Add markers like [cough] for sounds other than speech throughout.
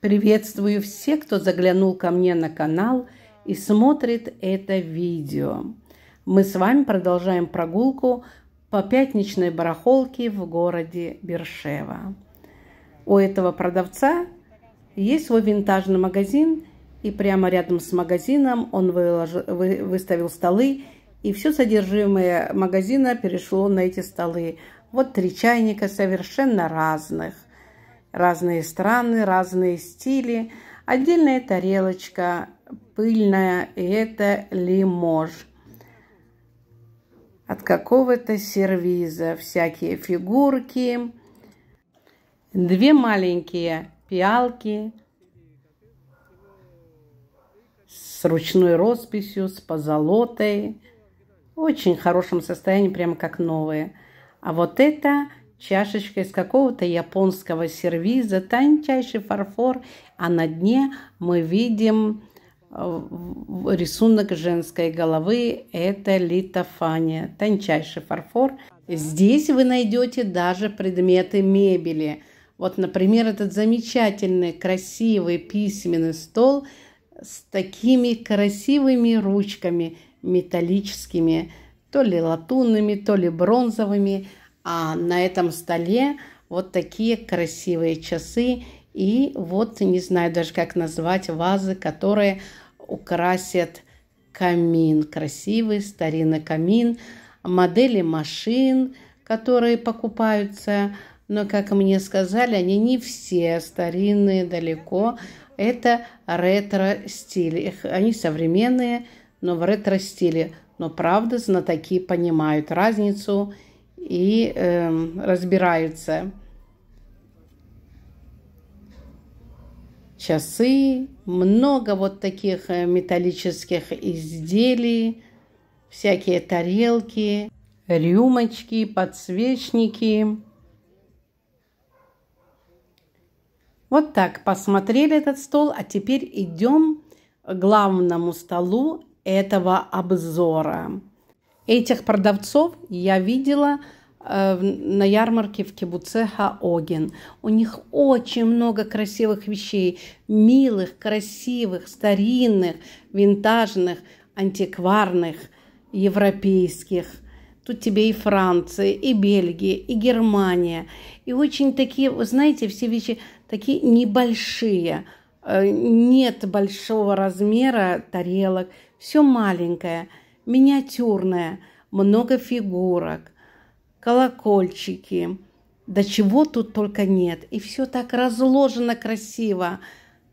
Приветствую всех, кто заглянул ко мне на канал и смотрит это видео. Мы с вами продолжаем прогулку по пятничной барахолке в городе Бершева. У этого продавца есть свой винтажный магазин, и прямо рядом с магазином он выложил, вы, выставил столы, и все содержимое магазина перешло на эти столы. Вот три чайника совершенно разных – Разные страны, разные стили. Отдельная тарелочка пыльная, и это лимож. От какого-то сервиза всякие фигурки. Две маленькие пиалки с ручной росписью, с позолотой. Очень хорошем состоянии, прямо как новые. А вот это Чашечка из какого-то японского сервиза, тончайший фарфор, а на дне мы видим э, рисунок женской головы. Это литофания, тончайший фарфор. Здесь вы найдете даже предметы мебели. Вот, например, этот замечательный, красивый письменный стол с такими красивыми ручками металлическими, то ли латунными, то ли бронзовыми – а на этом столе вот такие красивые часы и вот, не знаю даже как назвать, вазы, которые украсят камин, красивый старинный камин, модели машин, которые покупаются, но, как мне сказали, они не все старинные далеко, это ретро-стиль, они современные, но в ретро-стиле, но правда знатоки понимают разницу – і е, эм, розбираю це. Часы, много вот таких э, металлических изделий, всякие тарелки, рюмочки, подсвечники. Вот так посмотрели этот стол, а теперь идем к главному столу этого обзора. Этих продавцов я видела Э, на ярмарке в кибуце Хаоген. У них очень много красивых вещей, милых, красивых, старинных, винтажных, антикварных, европейских. Тут тебе и Франция, и Бельгия, и Германия. И очень такие, вы знаете, все вещи такие небольшие. Э, нет большого размера тарелок. Все маленькое, миниатюрное, много фигурок – колокольчики. Да чего тут только нет. И все так разложено красиво.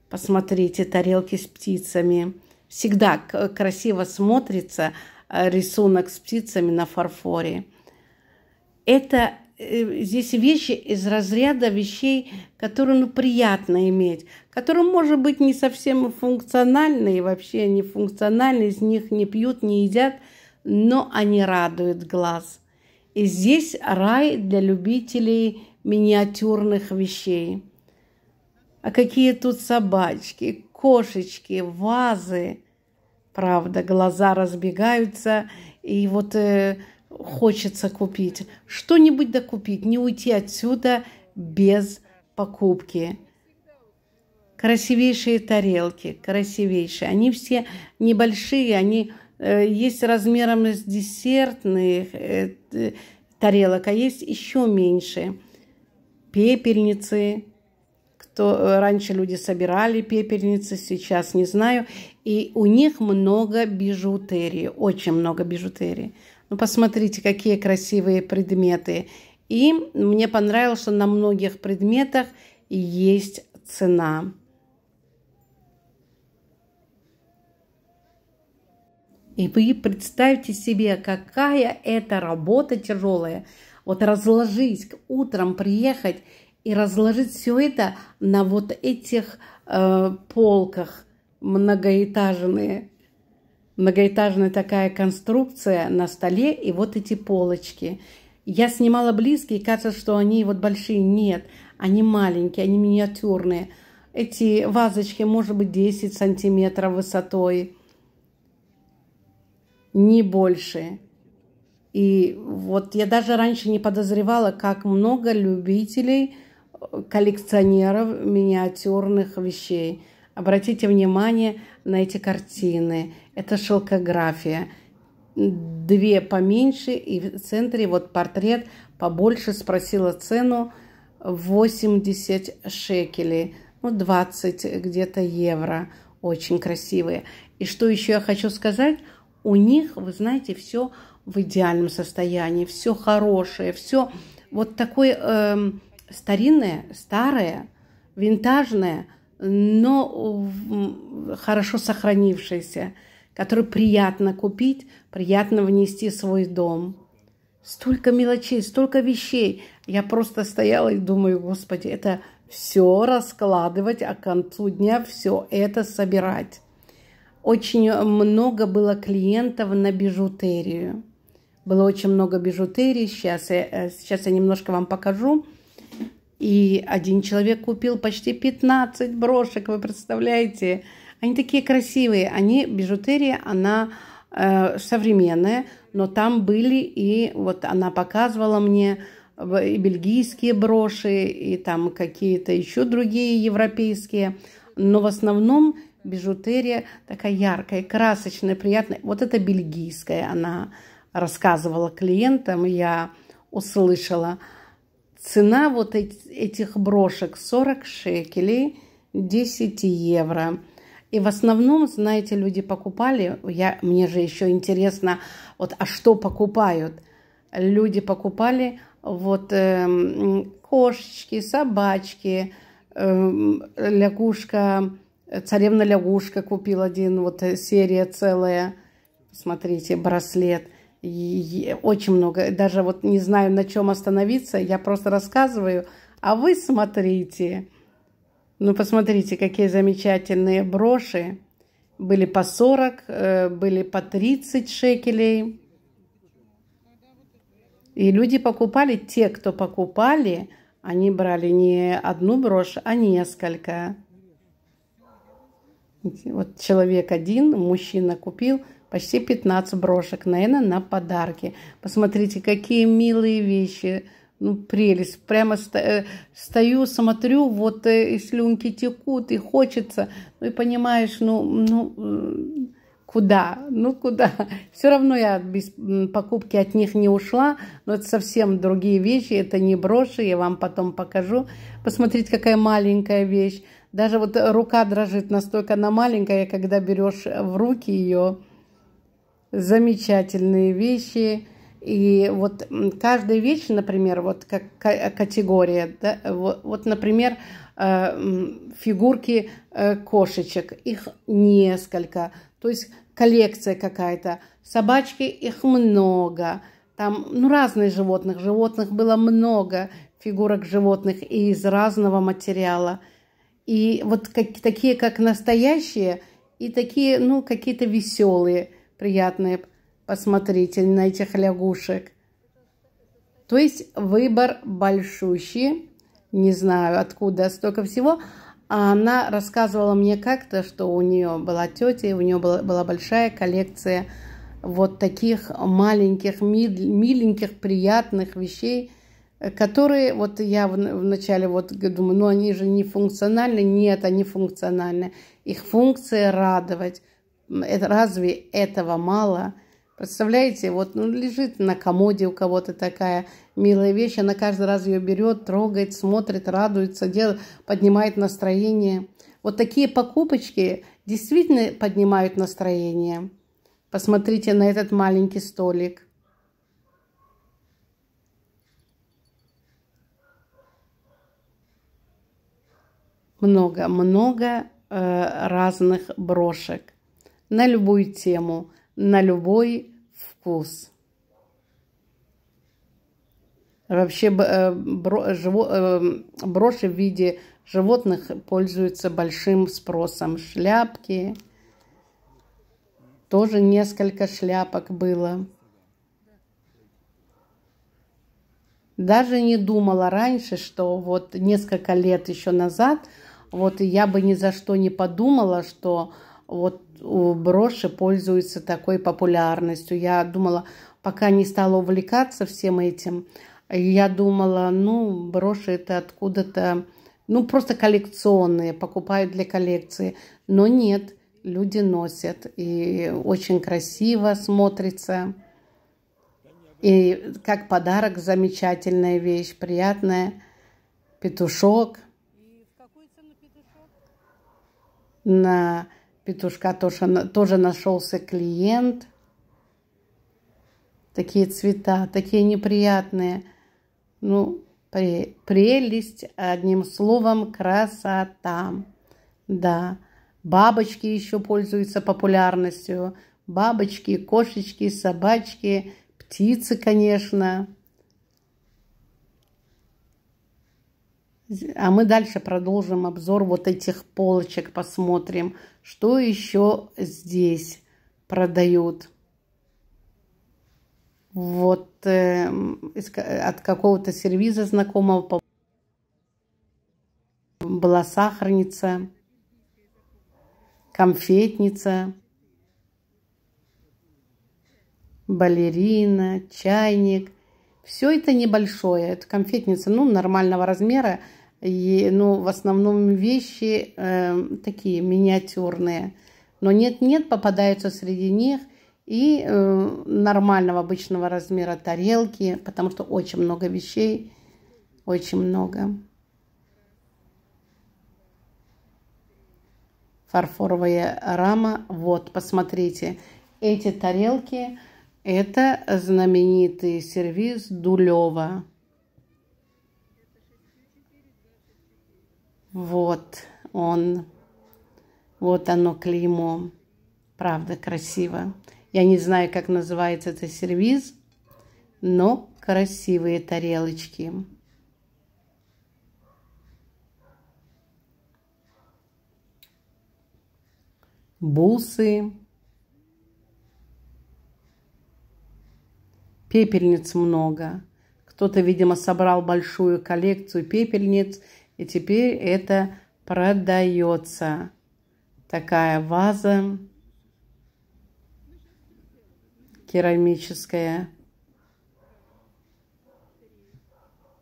Посмотрите, тарелки с птицами. Всегда красиво смотрится э, рисунок с птицами на фарфоре. Это э, здесь вещи из разряда вещей, которые ну, приятно иметь, которые, может быть, не совсем функциональные, вообще не функциональные, из них не пьют, не едят, но они радуют глаз – и здесь рай для любителей миниатюрных вещей. А какие тут собачки, кошечки, вазы. Правда, глаза разбегаются, и вот э, хочется купить. Что-нибудь докупить, не уйти отсюда без покупки. Красивейшие тарелки, красивейшие. Они все небольшие, они Э, есть размером с десертных э, тарелок, а есть еще меньше. Пепельницы, кто э, раньше люди собирали пепельницы, сейчас не знаю. И у них много бижутерии, очень много бижутерии. Ну, посмотрите, какие красивые предметы. И мне понравилось, что на многих предметах есть цена. И вы представьте себе, какая это работа тяжелая. Вот разложить, утром приехать и разложить все это на вот этих э, полках многоэтажные. Многоэтажная такая конструкция на столе и вот эти полочки. Я снимала близкие, кажется, что они вот большие. Нет, они маленькие, они миниатюрные. Эти вазочки, может быть, 10 сантиметров высотой не больше. И вот я даже раньше не подозревала, как много любителей, э, коллекционеров миниатюрных вещей. Обратите внимание на эти картины. Это шелкография. Две поменьше и в центре вот портрет побольше. Спросила цену 80 шекелей. Ну, 20 где-то евро. Очень красивые. И что еще я хочу сказать – у них, вы знаете, все в идеальном состоянии, все хорошее, все вот такое э, старинное, старое, винтажное, но хорошо сохранившееся, которое приятно купить, приятно внести в свой дом. Столько мелочей, столько вещей. Я просто стояла и думаю, господи, это все раскладывать, а к концу дня все это собирать. Очень э, много было клиентов на бижутерию. Было очень много бижутерии. Сейчас я, э, сейчас я немножко вам покажу. И один человек купил почти 15 брошек, вы представляете? Они такие красивые. Они, бижутерия, она э, современная, но там были и вот она показывала мне и бельгийские броши, и там какие-то еще другие европейские. Но в основном бижутерия такая яркая, красочная, приятная. Вот это бельгийская, она рассказывала клиентам, я услышала. Цена вот этих брошек 40 шекелей, 10 евро. И в основном, знаете, люди покупали, я, мне же еще интересно, вот, а что покупают? Люди покупали вот э, кошечки, собачки, э, лягушка, Царевна лягушка купил один, вот э, серия целая. Смотрите, браслет. И очень много. Даже вот не знаю, на чем остановиться. Я просто рассказываю. А вы смотрите. Ну, посмотрите, какие замечательные броши. Были по 40, э, были по 30 шекелей. И люди покупали, те, кто покупали, они брали не одну брошь, а несколько. Вот человек один, мужчина купил почти 15 брошек, наверное, на подарки. Посмотрите, какие милые вещи. Ну, прелесть. Прямо э, стою, смотрю, вот э, и слюнки текут, и хочется. Ну, и понимаешь, ну, ну, э, куда? Ну, куда? [laughs] Все равно я без покупки от них не ушла, но это совсем другие вещи, это не броши, я вам потом покажу. Посмотрите, какая маленькая вещь. Даже вот э, рука дрожит, настолько она маленькая, когда берешь в руки ее замечательные вещи. И вот каждая вещь, например, вот как э, категория, да, вот, вот, например, э, фигурки кошечек, их несколько, то есть коллекция какая-то, собачки их много, там, ну, разные животных, животных было много, фигурок животных и из разного материала – и вот как, такие, как настоящие, и такие, ну, какие-то веселые, приятные. Посмотрите на этих лягушек. То есть выбор большущий. Не знаю, откуда столько всего. А она рассказывала мне как-то, что у нее была тетя, и у нее была, была большая коллекция вот таких маленьких, миленьких, приятных вещей, которые, вот я вначале вот думаю, ну они же не функциональны. Нет, они функциональны. Их функция радовать. Это, разве этого мало? Представляете, вот ну, лежит на комоде у кого-то такая милая вещь, она каждый раз ее берет, трогает, смотрит, радуется, делает, поднимает настроение. Вот такие покупочки действительно поднимают настроение. Посмотрите на этот маленький столик. много-много э, разных брошек на любую тему, на любой вкус. Вообще э, э, броши в виде животных пользуются большим спросом. Шляпки. Тоже несколько шляпок было. Даже не думала раньше, что вот несколько лет еще назад – вот я бы ни за что не подумала, что вот броши пользуются такой популярностью. Я думала, пока не стала увлекаться всем этим, я думала, ну, броши это откуда-то, ну, просто коллекционные, покупают для коллекции. Но нет, люди носят, и очень красиво смотрится. И как подарок замечательная вещь, приятная. Петушок, на петушка тоже, тоже нашелся клиент. Такие цвета, такие неприятные. Ну, прелесть, одним словом, красота. Да, бабочки еще пользуются популярностью. Бабочки, кошечки, собачки, птицы, конечно. А мы дальше продолжим обзор вот этих полочек, посмотрим, что еще здесь продают. Вот э, от какого-то сервиза знакомого была сахарница, конфетница, балерина, чайник, все это небольшое. Это конфетница, ну, нормального размера. И, ну, в основном вещи э, такие миниатюрные. Но нет-нет, попадаются среди них и э, нормального обычного размера тарелки, потому что очень много вещей, очень много. Фарфоровая рама, вот, посмотрите, эти тарелки это знаменитый сервис Дулева. Вот он. Вот оно клеймо. Правда, красиво. Я не знаю, как называется этот сервис, но красивые тарелочки. Бусы. Пепельниц много. Кто-то, видимо, собрал большую коллекцию пепельниц, и теперь это продается. Такая ваза керамическая.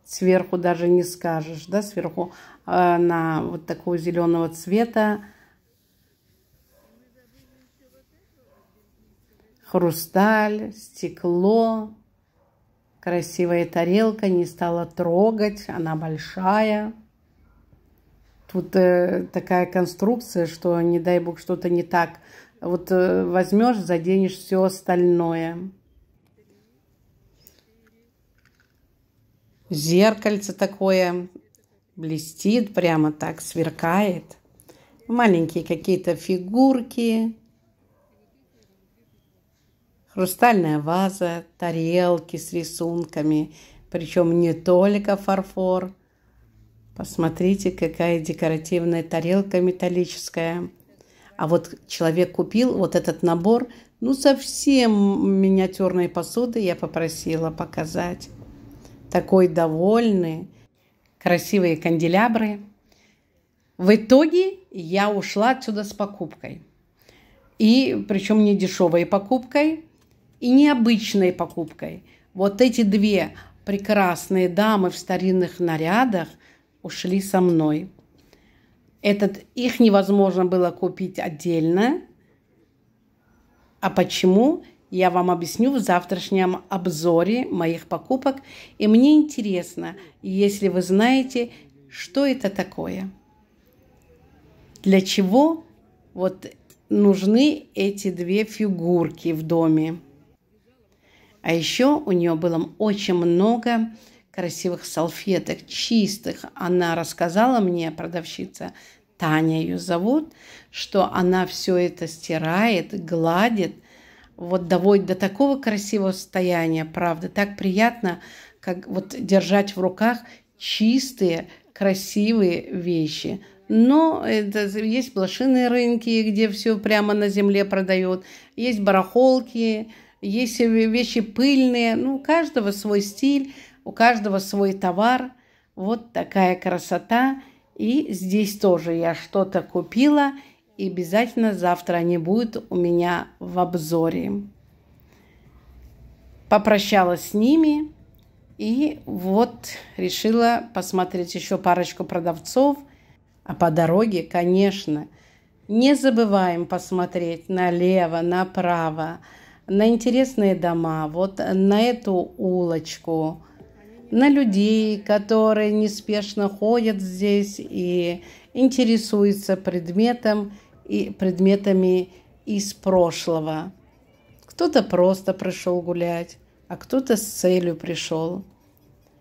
Сверху даже не скажешь, да, сверху она а, вот такого зеленого цвета. Хрусталь, стекло. Красивая тарелка, не стала трогать, она большая. Тут э, такая конструкция, что не дай бог что-то не так. Вот э, возьмешь, заденешь все остальное. Зеркальце такое блестит, прямо так сверкает. Маленькие какие-то фигурки хрустальная ваза, тарелки с рисунками, причем не только фарфор. Посмотрите, какая декоративная тарелка металлическая. А вот человек купил вот этот набор, ну, совсем миниатюрной посуды я попросила показать. Такой довольный, красивые канделябры. В итоге я ушла отсюда с покупкой. И причем не дешевой покупкой, и необычной покупкой. Вот эти две прекрасные дамы в старинных нарядах ушли со мной. Этот, их невозможно было купить отдельно. А почему? Я вам объясню в завтрашнем обзоре моих покупок. И мне интересно, если вы знаете, что это такое. Для чего вот нужны эти две фигурки в доме? А еще у нее было очень много красивых салфеток, чистых. Она рассказала мне, продавщица, Таня ее зовут, что она все это стирает, гладит, вот доводит до такого красивого состояния, правда, так приятно, как вот держать в руках чистые, красивые вещи. Но это, есть блошиные рынки, где все прямо на земле продают, есть барахолки, есть вещи пыльные, ну, у каждого свой стиль, у каждого свой товар. Вот такая красота. И здесь тоже я что-то купила, и обязательно завтра они будут у меня в обзоре. Попрощалась с ними, и вот решила посмотреть еще парочку продавцов. А по дороге, конечно, не забываем посмотреть налево, направо, на интересные дома, вот на эту улочку, на людей, которые неспешно ходят здесь и интересуются предметом и предметами из прошлого. Кто-то просто пришел гулять, а кто-то с целью пришел.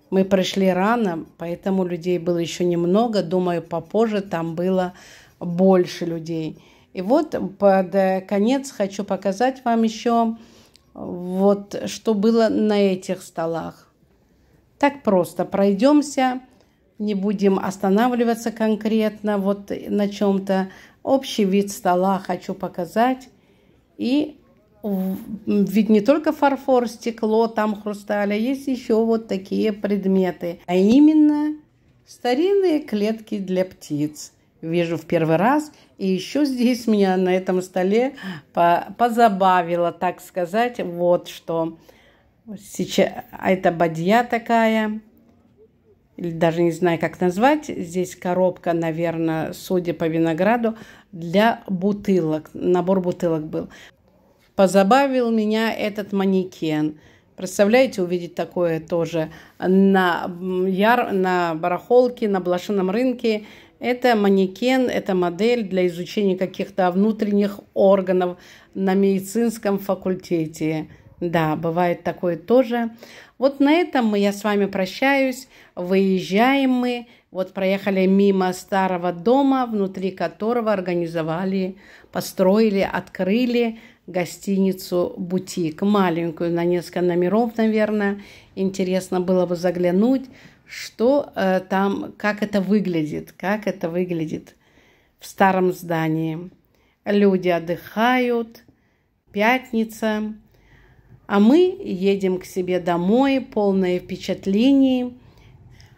Мы пришли рано, поэтому людей было еще немного. Думаю, попозже там было больше людей. И вот под конец хочу показать вам еще вот что было на этих столах. Так просто пройдемся, не будем останавливаться конкретно вот на чем-то. Общий вид стола хочу показать. И ведь не только фарфор, стекло, там хрусталь, есть еще вот такие предметы. А именно старинные клетки для птиц – вижу в первый раз. И еще здесь меня на этом столе позабавило, так сказать, вот что. Сейчас а это бадья такая, или даже не знаю, как назвать. Здесь коробка, наверное, судя по винограду, для бутылок. Набор бутылок был. Позабавил меня этот манекен. Представляете, увидеть такое тоже на, яр, на барахолке, на блошином рынке это манекен, это модель для изучения каких-то внутренних органов на медицинском факультете. Да, бывает такое тоже. Вот на этом мы, я с вами прощаюсь. Выезжаем мы. Вот проехали мимо старого дома, внутри которого организовали, построили, открыли гостиницу-бутик. Маленькую, на несколько номеров, наверное. Интересно было бы заглянуть что э, там, как это выглядит, как это выглядит в старом здании. Люди отдыхают, пятница, а мы едем к себе домой, полное впечатление,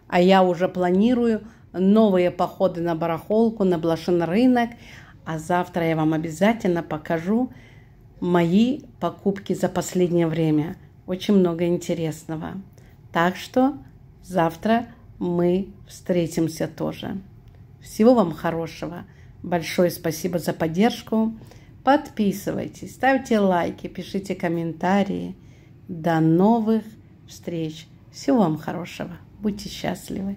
а я уже планирую новые походы на барахолку, на блошин рынок, а завтра я вам обязательно покажу мои покупки за последнее время. Очень много интересного. Так что Завтра мы встретимся тоже. Всего вам хорошего. Большое спасибо за поддержку. Подписывайтесь, ставьте лайки, пишите комментарии. До новых встреч. Всего вам хорошего. Будьте счастливы.